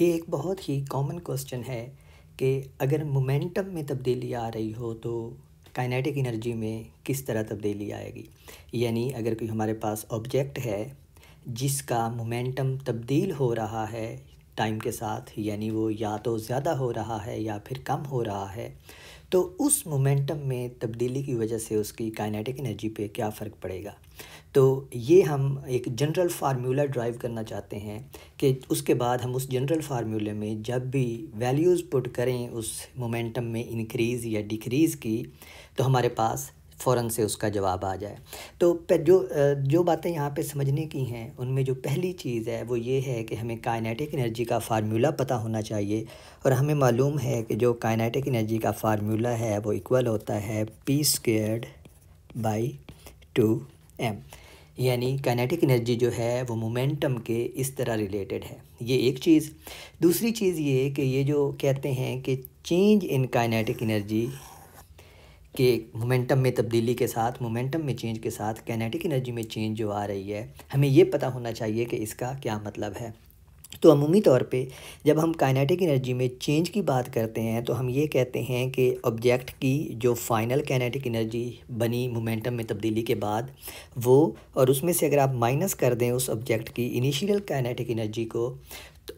ये एक बहुत ही कॉमन क्वेश्चन है कि अगर मोमेंटम में तब्दीली आ रही हो तो काइनेटिक एनर्जी में किस तरह तब्दीली आएगी यानी अगर कोई हमारे पास ऑब्जेक्ट है जिसका मोमेंटम तब्दील हो रहा है टाइम के साथ यानी वो या तो ज़्यादा हो रहा है या फिर कम हो रहा है तो उस मोमेंटम में तब्दीली की वजह से उसकी काइनेटिक एनर्जी पे क्या फ़र्क पड़ेगा तो ये हम एक जनरल फार्मूला ड्राइव करना चाहते हैं कि उसके बाद हम उस जनरल फार्मूले में जब भी वैल्यूज़ पुट करें उस मोमेंटम में इंक्रीज़ या डिक्रीज़ की तो हमारे पास फ़ौर से उसका जवाब आ जाए तो जो जो बातें यहाँ पे समझने की हैं उनमें जो पहली चीज़ है वो ये है कि हमें काइनेटिक एनर्जी का फार्मूला पता होना चाहिए और हमें मालूम है कि जो काइनेटिक एनर्जी का फार्मूला है वो इक्वल होता है P squared by two M यानी काइनेटिक एनर्जी जो है वो मोमेंटम के इस तरह रिलेटेड है ये एक चीज़ दूसरी चीज़ ये कि ये जो कहते हैं कि चेंज इन काइनेटिक एनर्जी के मोमेंटम में तब्दीली के साथ मोमेंटम में चेंज के साथ काइनेटिक एनर्जी में चेंज जो आ रही है हमें ये पता होना चाहिए कि इसका क्या मतलब है तो अमूमी तौर पे जब हम काइनेटिक एनर्जी में चेंज की बात करते हैं तो हम ये कहते हैं कि ऑब्जेक्ट की जो फाइनल काइनेटिक एनर्जी बनी मोमेंटम में तब्दीली के बाद वो और उसमें से अगर आप माइनस कर दें उस ऑब्जेक्ट की इनिशियल काइनेटिक एनर्जी को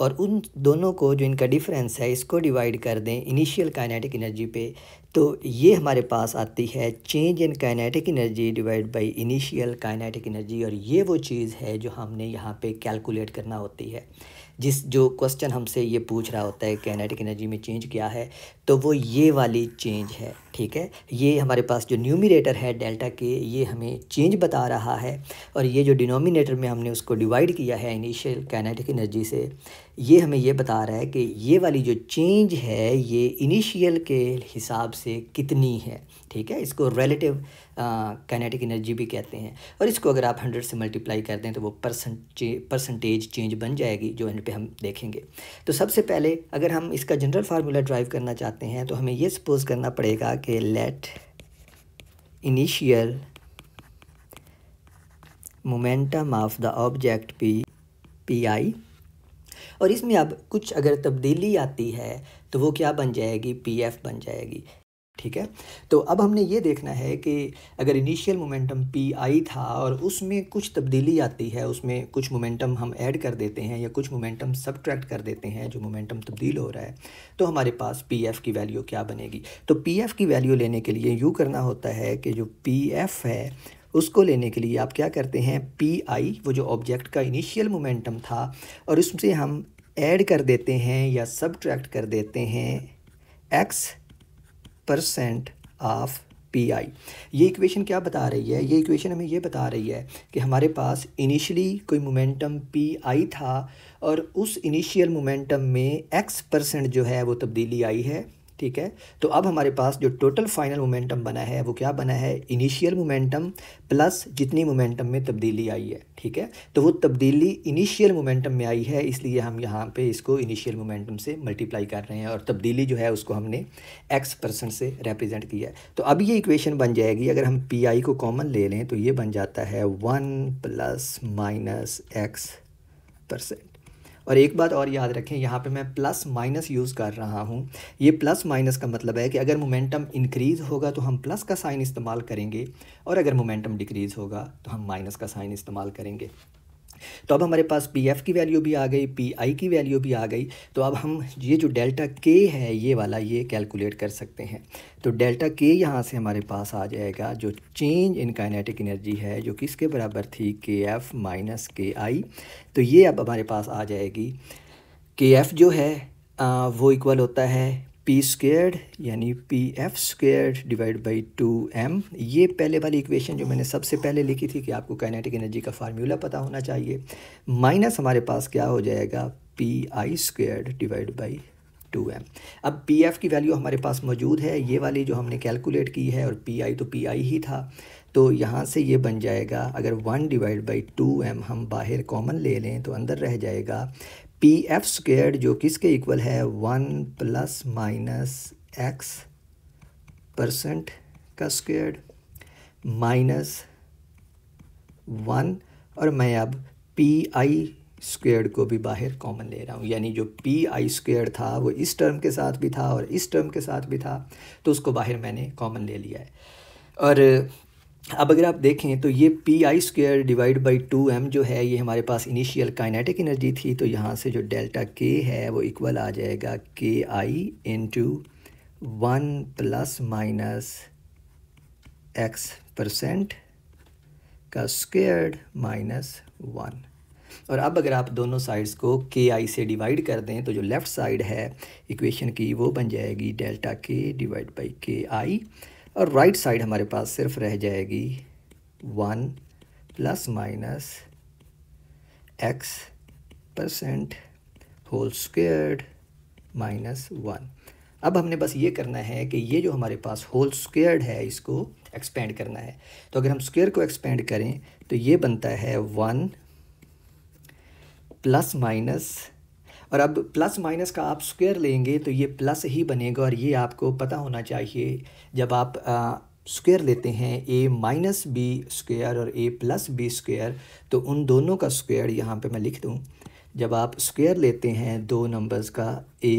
और उन दोनों को जो इनका डिफरेंस है इसको डिवाइड कर दें इनिशियल काइनेटिक एनर्जी पे तो ये हमारे पास आती है change in kinetic energy divide by initial kinetic energy और ये वो चीज़ है जो हमने यहाँ पे कैलकुलेट करना होती है जिस जो क्वेश्चन हमसे ये पूछ रहा होता है कैनेटिक एनर्जी में चेंज क्या है तो वो ये वाली चेंज है ठीक है ये हमारे पास जो न्यूमिनेटर है डेल्टा के ये हमें चेंज बता रहा है और ये जो डिनोमिनेटर में हमने उसको डिवाइड किया है इनिशियल कैनेटिक एनर्जी से ये हमें ये बता रहा है कि ये वाली जो चेंज है ये इनिशियल के हिसाब से कितनी है ठीक है इसको रिलेटिव काइनेटिक एनर्जी भी कहते हैं और इसको अगर आप हंड्रेड से मल्टीप्लाई कर दें तो वो परसेंटेज चेंज बन जाएगी जो एंड पे हम देखेंगे तो सबसे पहले अगर हम इसका जनरल फार्मूला ड्राइव करना चाहते हैं तो हमें ये सपोज़ करना पड़ेगा कि let initial momentum of the object P P I और इसमें अब कुछ अगर तब्दीली आती है तो वो क्या बन जाएगी पी एफ बन जाएगी ठीक है तो अब हमने ये देखना है कि अगर इनिशियल मोमेंटम पी आई था और उसमें कुछ तब्दीली आती है उसमें कुछ मोमेंटम हम ऐड कर देते हैं या कुछ मोमेंटम सब्ट्रैक्ट कर देते हैं जो मोमेंटम तब्दील हो रहा है तो हमारे पास पी एफ़ की वैल्यू क्या बनेगी तो पी एफ़ की वैल्यू लेने के लिए यूँ करना होता है कि जो पी एफ़ है उसको लेने के लिए आप क्या करते हैं पी आई वो जो ऑब्जेक्ट का इनिशियल मोमेंटम था और उसमें हम ऐड कर देते हैं या सब्ट्रैक्ट कर देते हैं X percent of P I ये इक्वेशन क्या बता रही है ये इक्वेशन हमें ये बता रही है कि हमारे पास इनिशियली कोई मोमेंटम पी आई था और उस इनिशियल मोमेंटम में एक्स परसेंट जो है वो तब्दीली आई है ठीक है तो अब हमारे पास जो टोटल फाइनल मोमेंटम बना है वो क्या बना है इनिशियल मोमेंटम प्लस जितनी मोमेंटम में तब्दीली आई है ठीक है तो वो तब्दीली इनिशियल मोमेंटम में आई है इसलिए हम यहाँ पे इसको इनिशियल मोमेंटम से मल्टीप्लाई कर रहे हैं और तब्दीली जो है उसको हमने एक्स परसेंट से रिप्रेजेंट किया है तो अब ये इक्वेशन बन जाएगी अगर हम पी आई को कॉमन ले लें तो ये बन जाता है one plus minus X percent और एक बात और याद रखें यहाँ पे मैं प्लस माइनस यूज़ कर रहा हूँ ये प्लस माइनस का मतलब है कि अगर मोमेंटम इंक्रीज़ होगा तो हम प्लस का साइन इस्तेमाल करेंगे और अगर मोमेंटम डिक्रीज़ होगा तो हम माइनस का साइन इस्तेमाल करेंगे तो अब हमारे पास पी एफ़ की वैल्यू भी आ गई पी आई की वैल्यू भी आ गई तो अब हम ये जो डेल्टा के है ये वाला ये कैलकुलेट कर सकते हैं तो डेल्टा के यहाँ से हमारे पास आ जाएगा जो चेंज इन काइनेटिक एनर्जी है जो किसके बराबर थी के एफ़ माइनस के आई तो ये अब हमारे पास आ जाएगी के एफ़ जो है आ, वो इक्वल होता है पी स्क्ड यानी P F squared divide by two M ये पहले वाली इक्वेशन जो मैंने सबसे पहले लिखी थी कि आपको काइनेटिक एनर्जी का फार्मूला पता होना चाहिए माइनस हमारे पास क्या हो जाएगा P I squared divide by two M अब पी एफ़ की वैल्यू हमारे पास मौजूद है ये वाली जो हमने कैलकुलेट की है और पी आई तो पी आई ही था तो यहाँ से ये बन जाएगा अगर one divide by two M हम बाहर कॉमन ले लें तो अंदर रह जाएगा पी एफ स्क्वेयर जो किसके इक्वल है one plus minus X percent का स्क्वेयर माइनस वन और मैं अब पी आई स्क्वेयर को भी बाहर कॉमन ले रहा हूँ यानी जो पी आई स्क्वेयर था वो इस टर्म के साथ भी था और इस टर्म के साथ भी था तो उसको बाहर मैंने कॉमन ले लिया है और अब अगर आप देखें तो ये P I square divide by two M जो है ये हमारे पास इनिशियल काइनेटिक एनर्जी थी तो यहाँ से जो डेल्टा के है वो इक्वल आ जाएगा K I into one plus minus X percent का स्क्वेयर्ड माइनस वन और अब अगर आप दोनों साइड्स को के आई से डिवाइड कर दें तो जो लेफ़्ट साइड है इक्वेशन की वो बन जाएगी डेल्टा के डिवाइड बाई के आई और राइट साइड हमारे पास सिर्फ रह जाएगी one plus minus X percent whole squared minus one अब हमने बस ये करना है कि ये जो हमारे पास होल स्क्वेयर्ड है इसको एक्सपेंड करना है तो अगर हम स्क्वेयर को एक्सपेंड करें तो ये बनता है वन प्लस माइनस और अब प्लस माइनस का आप स्क्वायर लेंगे तो ये प्लस ही बनेगा और ये आपको पता होना चाहिए जब आप स्क्वायर लेते हैं ए माइनस बी स्क्वायर और ए प्लस बी स्क्वायर तो उन दोनों का स्क्वायर यहाँ पे मैं लिख दूँ जब आप स्क्वायर लेते हैं दो नंबर्स का ए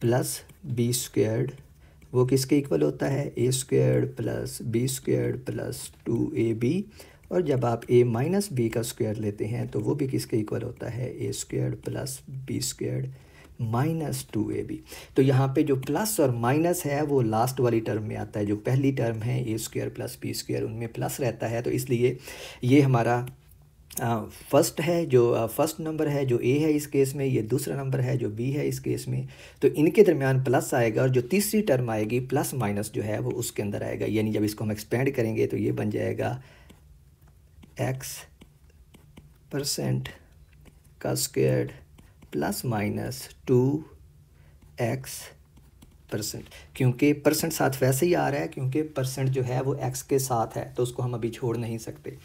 प्लस बी स्क्वायर वो किसके इक्वल होता है A square plus B square plus two A B और जब आप ए माइनस बी का स्क्वायर लेते हैं तो वो भी किसके इक्वल होता है A square plus B square minus two A B तो यहाँ पे जो प्लस और माइनस है वो लास्ट वाली टर्म में आता है जो पहली टर्म है A square plus B square उनमें प्लस रहता है तो इसलिए ये हमारा फर्स्ट है जो फर्स्ट नंबर है जो ए है इस केस में ये दूसरा नंबर है जो बी है इस केस में तो इनके दरमियान प्लस आएगा और जो तीसरी टर्म आएगी प्लस माइनस जो है वो उसके अंदर आएगा यानी जब इसको हम एक्सपेंड करेंगे तो ये बन जाएगा एक्स परसेंट का square plus minus two X percent क्योंकि परसेंट साथ वैसे ही आ रहा है क्योंकि परसेंट जो है वो एक्स के साथ है तो उसको हम अभी छोड़ नहीं सकते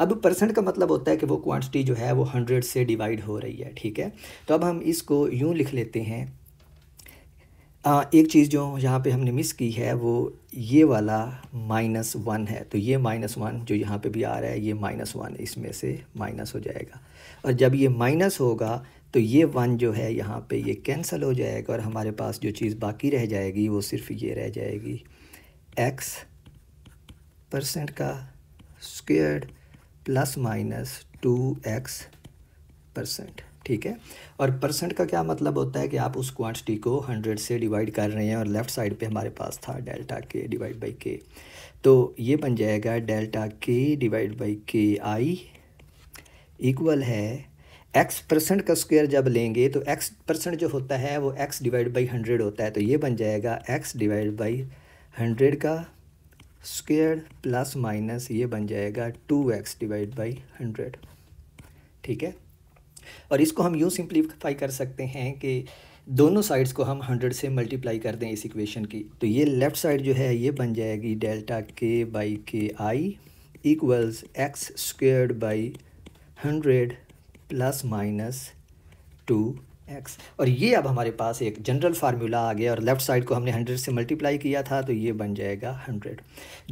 अब परसेंट का मतलब होता है कि वो क्वांटिटी जो है वो हंड्रेड से डिवाइड हो रही है ठीक है तो अब हम इसको यूँ लिख लेते हैं आ, एक चीज़ जो यहाँ पे हमने मिस की है वो ये वाला माइनस वन है तो ये माइनस वन जो यहाँ पे भी आ रहा है ये माइनस वन इसमें से माइनस हो जाएगा और जब ये माइनस होगा तो ये वन जो है यहाँ पे ये कैंसिल हो जाएगा और हमारे पास जो चीज़ बाकी रह जाएगी वो सिर्फ ये रह जाएगी एक्स परसेंट का square plus minus two X percent ठीक है और परसेंट का क्या मतलब होता है कि आप उस क्वांटिटी को हंड्रेड से डिवाइड कर रहे हैं और लेफ़्ट साइड पे हमारे पास था डेल्टा के डिवाइड बाई के तो ये बन जाएगा डेल्टा के divide by K I equal है एक्स परसेंट का स्क्वायर जब लेंगे तो एक्स परसेंट जो होता है वो एक्स डिवाइड बाई हंड्रेड होता है तो ये बन जाएगा एक्स डिवाइड बाई हंड्रेड का स्क्वेयर प्लस माइनस ये बन जाएगा two X divide by hundred ठीक है और इसको हम यूँ सिंप्लीफाई कर सकते हैं कि दोनों साइड्स को हम हंड्रेड से मल्टीप्लाई कर दें इस इक्वेशन की तो ये लेफ़्ट साइड जो है ये बन जाएगी delta K by K I equals X squared by hundred plus minus two X और ये अब हमारे पास एक जनरल फार्मूला आ गया और लेफ़्ट साइड को हमने हंड्रेड से मल्टीप्लाई किया था तो ये बन जाएगा हंड्रेड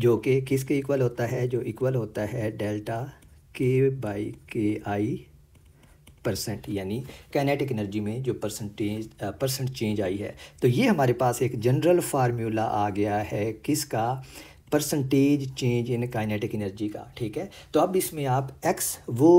जो कि किसके इक्वल होता है जो इक्वल होता है delta K by K I percent यानी कैनेटिक एनर्जी में जो परसेंटेज परसेंट चेंज आई है तो ये हमारे पास एक जनरल फार्मूला आ गया है किसका percentage change in kinetic energy का ठीक है तो अब इसमें आप एक्स वो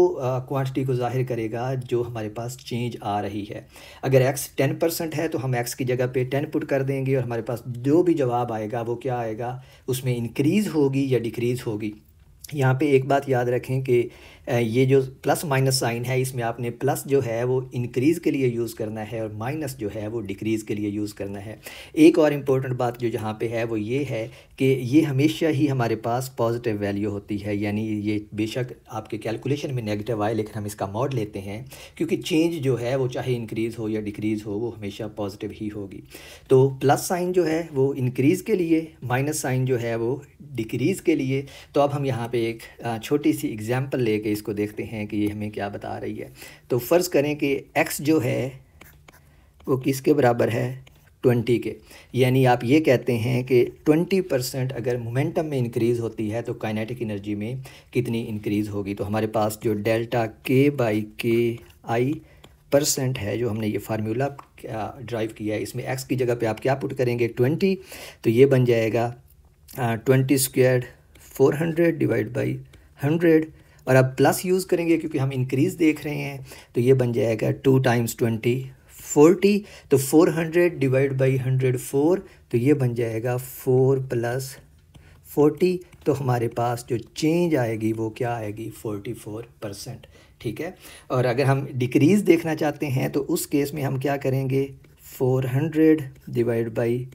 क्वांटिटी को जाहिर करेगा जो हमारे पास चेंज आ रही है अगर एक्स टेन परसेंट है तो हम एक्स की जगह पे टेन पुट कर देंगे और हमारे पास जो भी जवाब आएगा वो क्या आएगा उसमें इंक्रीज़ होगी या डिक्रीज़ होगी यहाँ पे एक बात याद रखें कि ये जो प्लस माइनस साइन है इसमें आपने प्लस जो है वो इंक्रीज़ के लिए यूज़ करना है और माइनस जो है वो डिक्रीज़ के लिए यूज़ करना है एक और इम्पोर्टेंट बात जो यहाँ पे है वो ये है कि ये हमेशा ही हमारे पास पॉजिटिव वैल्यू होती है यानी ये बेशक आपके कैलकुलेशन में नेगेटिव आए लेकिन हम इसका मॉड लेते हैं क्योंकि चेंज जो है वो चाहे इंक्रीज़ हो या डिक्रीज़ हो वो हमेशा पॉजिटिव ही होगी तो प्लस साइन जो है वो इंक्रीज़ के लिए माइनस साइन जो है वो डिक्रीज़ के लिए तो अब हम यहाँ पर एक छोटी सी एग्ज़ाम्पल लेके केस को देखते हैं कि ये हमें क्या बता रही है तो फ़र्ज़ करें कि एक्स जो है वो किसके बराबर है ट्वेंटी के यानी आप ये कहते हैं कि ट्वेंटी परसेंट अगर मोमेंटम में इंक्रीज़ होती है तो काइनेटिक एनर्जी में कितनी इंक्रीज़ होगी तो हमारे पास जो delta K by K I percent है जो हमने ये फार्मूला ड्राइव किया है इसमें एक्स की जगह पे आप क्या पुट करेंगे ट्वेंटी तो ये बन जाएगा twenty square four hundred divide by hundred और अब प्लस यूज़ करेंगे क्योंकि हम इंक्रीज़ देख रहे हैं तो ये बन जाएगा टू टाइम्स ट्वेंटी फोर्टी तो four hundred divide by hundred four तो ये बन जाएगा फोर प्लस फोर्टी तो हमारे पास जो चेंज आएगी वो क्या आएगी फोर्टी फोर परसेंट ठीक है और अगर हम डिक्रीज़ देखना चाहते हैं तो उस केस में हम क्या करेंगे four hundred divide by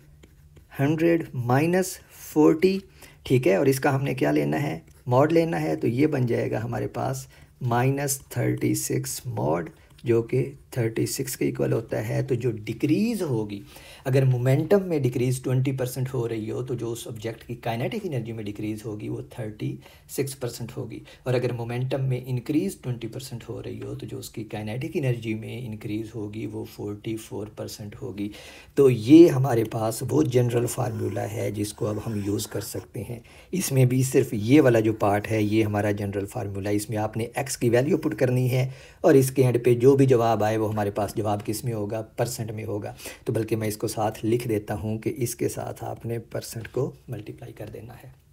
hundred minus forty ठीक है और इसका हमने क्या लेना है मॉड लेना है तो ये बन जाएगा हमारे पास माइनस थर्टी सिक्स मॉड जो कि 36 के इक्वल होता है तो जो डिक्रीज़ होगी अगर मोमेंटम में डिक्रीज़ 20 परसेंट हो रही हो तो जो उस ऑब्जेक्ट की काइनेटिक एनर्जी में डिक्रीज़ होगी वो 36 परसेंट होगी और अगर मोमेंटम में इंक्रीज़ 20 परसेंट हो रही हो तो जो उसकी काइनेटिक एनर्जी में इंक्रीज़ होगी वो 44 परसेंट होगी तो ये हमारे पास वो जनरल फार्मूला है जिसको अब हम यूज़ कर सकते हैं इसमें भी सिर्फ ये वाला जो पार्ट है ये हमारा जनरल फार्मूला इसमें आपने एक्स की वैल्यू पुट करनी है और इसके एंड पे जो भी जवाब आए वो हमारे पास जवाब किस में होगा परसेंट में होगा तो बल्कि मैं इसको साथ लिख देता हूँ कि इसके साथ आपने परसेंट को मल्टीप्लाई कर देना है